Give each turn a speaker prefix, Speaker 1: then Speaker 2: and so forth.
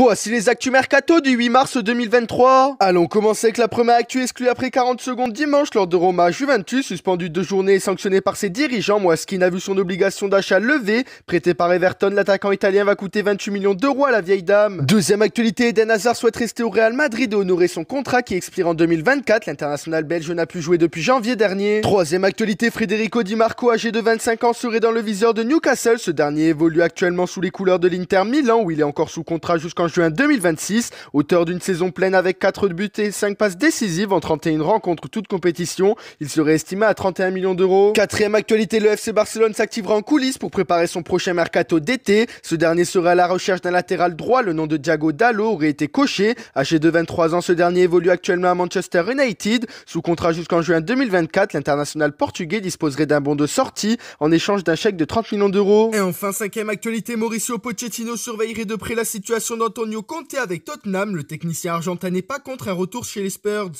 Speaker 1: Voici les actus mercato du 8 mars 2023. Allons commencer avec la première actu exclue après 40 secondes dimanche lors de Roma Juventus, suspendu deux journées et sanctionné par ses dirigeants. qui a vu son obligation d'achat levée. Prêté par Everton, l'attaquant italien va coûter 28 millions d'euros à la vieille dame. Deuxième actualité, Eden Hazard souhaite rester au Real Madrid et honorer son contrat qui expire en 2024. L'international belge n'a plus joué depuis janvier dernier. Troisième actualité, Federico Di Marco, âgé de 25 ans, serait dans le viseur de Newcastle. Ce dernier évolue actuellement sous les couleurs de l'Inter Milan où il est encore sous contrat jusqu'en juin 2026, auteur d'une saison pleine avec 4 buts et 5 passes décisives en 31 rencontres toute compétition. Il serait estimé à 31 millions d'euros. Quatrième actualité, le FC Barcelone s'activera en coulisses pour préparer son prochain mercato d'été. Ce dernier serait à la recherche d'un latéral droit. Le nom de Diago Dallo aurait été coché. Âgé de 23 ans, ce dernier évolue actuellement à Manchester United. Sous contrat jusqu'en juin 2024, l'international portugais disposerait d'un bon de sortie en échange d'un chèque de 30 millions d'euros. Et enfin, cinquième actualité, Mauricio Pochettino surveillerait de près la situation Antonio Conte avec Tottenham, le technicien argentin n'est pas contre un retour chez les Spurs.